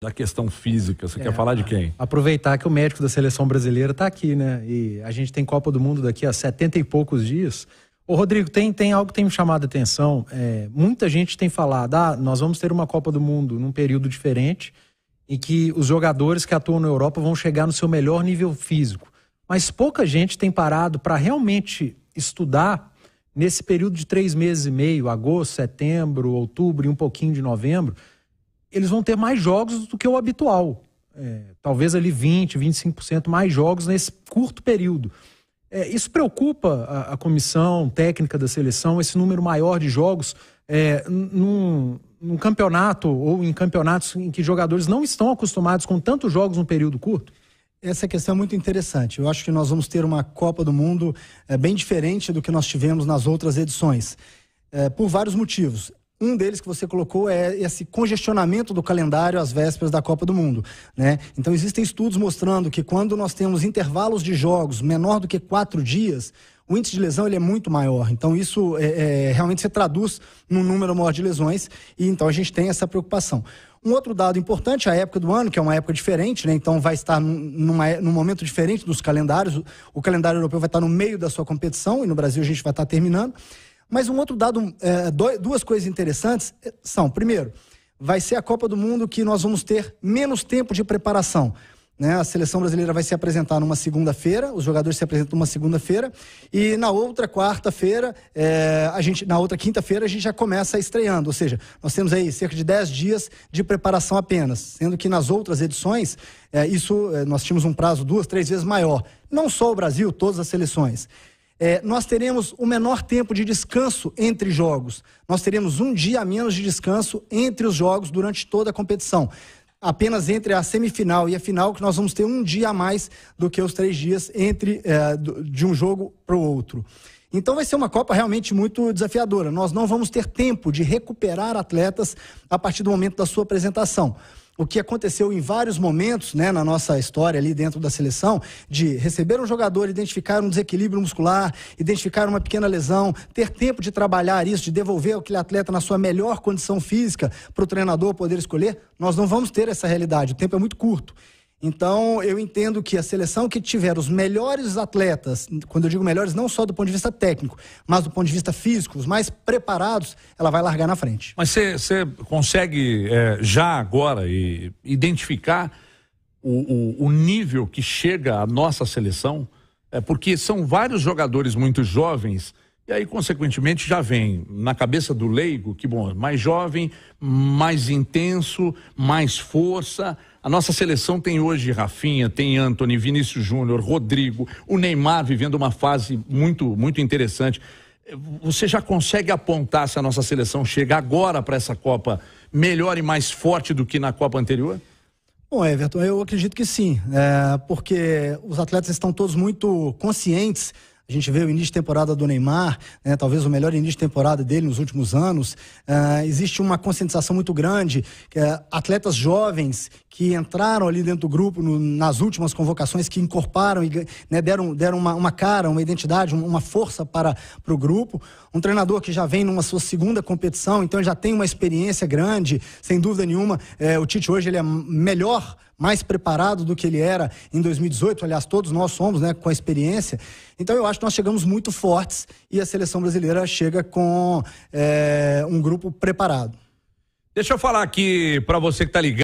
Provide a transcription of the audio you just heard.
da questão física. Você é, quer falar de tá. quem? Aproveitar que o médico da seleção brasileira está aqui, né? E a gente tem Copa do Mundo daqui a setenta e poucos dias. Ô, Rodrigo, tem, tem algo que tem me chamado a atenção. É, muita gente tem falado, ah, nós vamos ter uma Copa do Mundo num período diferente e que os jogadores que atuam na Europa vão chegar no seu melhor nível físico. Mas pouca gente tem parado para realmente estudar nesse período de três meses e meio, agosto, setembro, outubro e um pouquinho de novembro, eles vão ter mais jogos do que o habitual. É, talvez ali 20, 25% mais jogos nesse curto período. É, isso preocupa a, a, comissão técnica da seleção, esse número maior de jogos é, num, num, campeonato ou em campeonatos em que jogadores não estão acostumados com tantos jogos num período curto? Essa questão é muito interessante. Eu acho que nós vamos ter uma Copa do Mundo é, bem diferente do que nós tivemos nas outras edições, é, por vários motivos. Um deles que você colocou é esse congestionamento do calendário às vésperas da Copa do Mundo. Né? Então, existem estudos mostrando que quando nós temos intervalos de jogos menor do que quatro dias, o índice de lesão ele é muito maior. Então, isso é, é, realmente se traduz num número maior de lesões, e então a gente tem essa preocupação. Um outro dado importante, a época do ano, que é uma época diferente, né? então vai estar numa, é, num momento diferente dos calendários. O calendário europeu vai estar no meio da sua competição, e no Brasil a gente vai estar terminando. Mas um outro dado, é, duas coisas interessantes é, são: primeiro, vai ser a Copa do Mundo que nós vamos ter menos tempo de preparação. Né? A seleção brasileira vai se apresentar numa segunda-feira, os jogadores se apresentam numa segunda-feira, e na outra quarta-feira, é, na outra quinta-feira, a gente já começa estreando. Ou seja, nós temos aí cerca de 10 dias de preparação apenas, sendo que nas outras edições, é, isso é, nós tínhamos um prazo duas, três vezes maior. Não só o Brasil, todas as seleções. É, nós teremos o menor tempo de descanso entre jogos. Nós teremos um dia a menos de descanso entre os jogos durante toda a competição. Apenas entre a semifinal e a final que nós vamos ter um dia a mais do que os três dias entre é, de um jogo para o outro. Então vai ser uma Copa realmente muito desafiadora. Nós não vamos ter tempo de recuperar atletas a partir do momento da sua apresentação o que aconteceu em vários momentos né, na nossa história ali dentro da seleção, de receber um jogador, identificar um desequilíbrio muscular, identificar uma pequena lesão, ter tempo de trabalhar isso, de devolver aquele atleta na sua melhor condição física para o treinador poder escolher, nós não vamos ter essa realidade. O tempo é muito curto. Então, eu entendo que a seleção que tiver os melhores atletas, quando eu digo melhores, não só do ponto de vista técnico, mas do ponto de vista físico, os mais preparados, ela vai largar na frente. Mas você consegue é, já agora e, identificar o, o, o, nível que chega a nossa seleção? É, porque são vários jogadores muito jovens. E aí, consequentemente, já vem na cabeça do leigo que, bom, é mais jovem, mais intenso, mais força, a nossa seleção tem hoje Rafinha, tem Anthony, Vinícius Júnior, Rodrigo, o Neymar vivendo uma fase muito, muito interessante. Você já consegue apontar se a nossa seleção chega agora para essa Copa melhor e mais forte do que na Copa anterior? Bom, Everton, eu acredito que sim, é, porque os atletas estão todos muito conscientes a gente vê o início de temporada do Neymar, né, talvez o melhor início de temporada dele nos últimos anos. Uh, existe uma conscientização muito grande. Uh, atletas jovens que entraram ali dentro do grupo no, nas últimas convocações, que incorporaram e né, deram, deram uma, uma, cara, uma identidade, uma força para, para o grupo. Um treinador que já vem numa sua segunda competição, então já tem uma experiência grande, sem dúvida nenhuma. Uh, o Tite hoje ele é melhor mais preparado do que ele era em 2018. Aliás, todos nós somos, né, com a experiência. Então, eu acho que nós chegamos muito fortes e a seleção brasileira chega com é, um grupo preparado. Deixa eu falar aqui para você que está ligado.